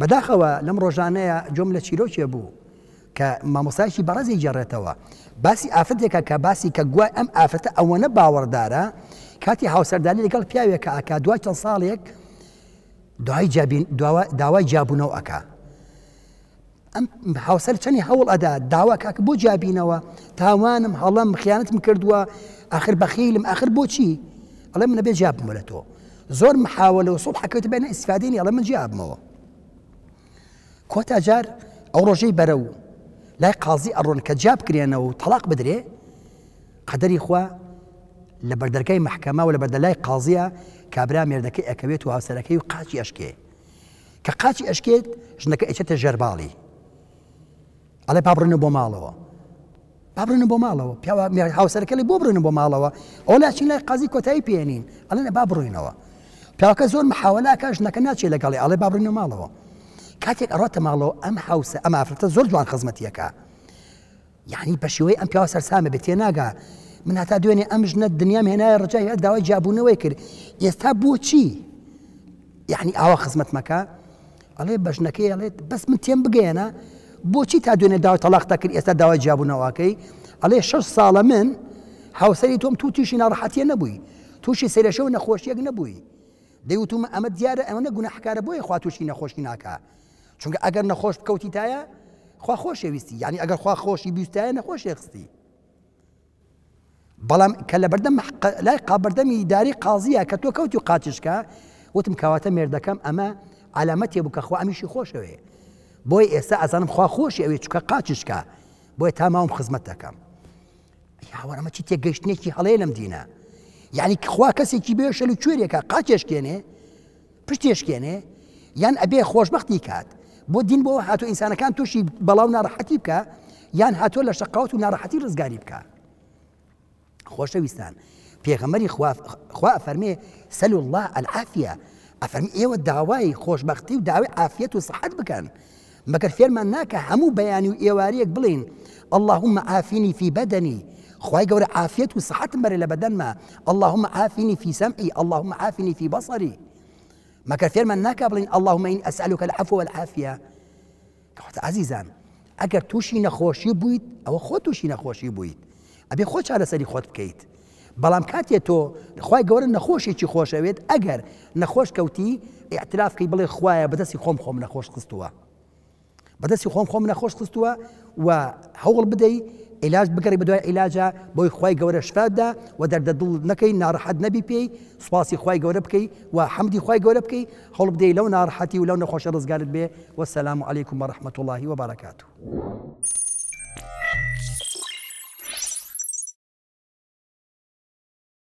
بەداخەوە لەم ڕۆژانەیە جۆم لە چیرۆکیە بوو کە مامۆسایکی بەڕزی جێڕێتەوە باسی ئافرەتێکە کە باسی کە گوای ئەم ئافرەتە ئەوەنە باوەڕدارە کاتی هاوسەردانی لەگەڵ پیاوێکە ئاکا دوای چەند ساڵێک داوای جابوونەوە ئەک ئەم هاوسەر چەنی هەوڵ ئەدا داوا کاک بۆ جابینەوە تاوانم هەڵم خیانتم کردووە ئاخر بەخیلم ئاخر بۆچی ئەڵێ منە بێ جابمەلە تۆ زۆر محاوەلەوە سڵ حەکەوت بێنە ئیسفادینی ئەڵە من جیابمەوە کۆتا جار ئەو ڕۆژەی بەرە و لای قازی ئەڕۆن کە جیاب کرێنەوە و تەلاق بدرێ قەدەری خوا لە بەردەرگای محکەما و لە بەردەلای قازیە کابرا مێردەکەی ئەەکەوێت و هاوسەرەکەی و قاچی ئەشکێ کە قاچی ئەشکێت ژنەکە ئەچێتە ژەرباڵی ئەڵێ پابڕن بۆ ماڵەوە پابرن بۆ ماڵەوە پیاوە هاوسەرەکەی بۆ برن بۆ ماڵەوە ئەو لاچین لای قازی کۆتایی پێێنین ئەلێنە با بڕوینەوە پیاکە زۆر مححاوەلا کە ژنەکە ناچێت لەگەڵی ئەڵێ بابرن ماڵەوە کاتێک ئەڕاتە ماڵەوە ئەم حوسە ئەم ئافرەتە زۆر جوان خزمەتیەکە یعنی بە شێوەی ئەم پیاوە سەررسامە بێت تێناگا من هەتا دوێنێ ئەم ژنە دنیا هێنایە ڕجای داوای جابوونەوەی کرد ئێستا بۆچی یعنی ئاوا خزمەت مەکە ئەڵێ بەژنەکەی ئەڵێت بەس من تێم بگەێنە بۆچی تا دوێنێ داوای تەلاقتا کرد ئێستا داوای جابوونەوەکەی ئەڵێ شش ساڵە من هاوسری تۆم تو تووشی ناڕحەتیە نەبووی تووشی سێرەشە و نەخۆشیەک نەبووی دەیوتومە ئەمە دیارە ئەمەە گونەحکارە بۆیە خوا تووشی نەخۆشی ناکە چونکە ئەگەر نەخۆش بکەوتی تایە خوا خۆشەویستی یعنی ئەگەر خوا خۆشی بیستایە نەخۆشی خستی بەڵام کە لە بەردەم لای قابردەمی داری قازیە کە تۆ کەوتی و قاچشکە وتم کاواتە مێردەکەم ئەمە علامەتێ بکە خۆ ئەمیشی خۆشەوێ بۆی ئێستا ئەزانم خوا خۆشی ئەوێ چکە قاچشکە بۆیە تا ماوم خزمەت دەکەم یاوەرەمە چی تێگەشتێکی هەڵەیە لەم دینە یعنی خوا کەسێکی بێشەل و کوێرێکە قاچێشکێنێ پشتێشکێنێ یان ئەبێ خۆشببختی کات بو دين بو هاتو انسان ئینسانەکان تووشی بەڵاو ناڕەحەتی بکە یان هاتو لە شقاوت و بكا خوش ويستان في غمري خوا فرمي سلوا الله العافيه افرمي ايوا الدعوى خوش بختي ودعوي عافيه و بكان ما كان فێرمان ناکە همو بياني و بلين اللهم عافيني في بدني خواي خی عافيه ئافیەت و لبدن ما اللهم عافيني في سمعي اللهم عافيني في بصري makar اللهم إني أسألك العفو والعافية al عزيزان wal توشي نخوشي بويت أو نەخۆشی توشي نخوشي بويت أبي نەخۆشی على سري خۆ بكيت بلام كاتي تو کاتێ جور خی گەورە نەخۆشیێکی خۆشەوێت أجر نخوش كوتي اعتراف كي بلي بەدەستی خۆم خۆم خوم نخوش بەدەستی خۆم خۆم خوم نخوش و هەوڵ بدەیت علاج بگەڕی بە علاج عیلاجە بۆی گور شفاد شفادا و دەردەدڵ نەکەی ناڕحەت نەبی پێی سوپاسی خی گور بکەی و حمدی خی گور بکەی هەڵ بدەی لو ناڕحەتی و لەو نەخۆشە ڕزگارت بێ وەسەسلام عیکم مەڕحمەت اللهی وبارەکاتوو.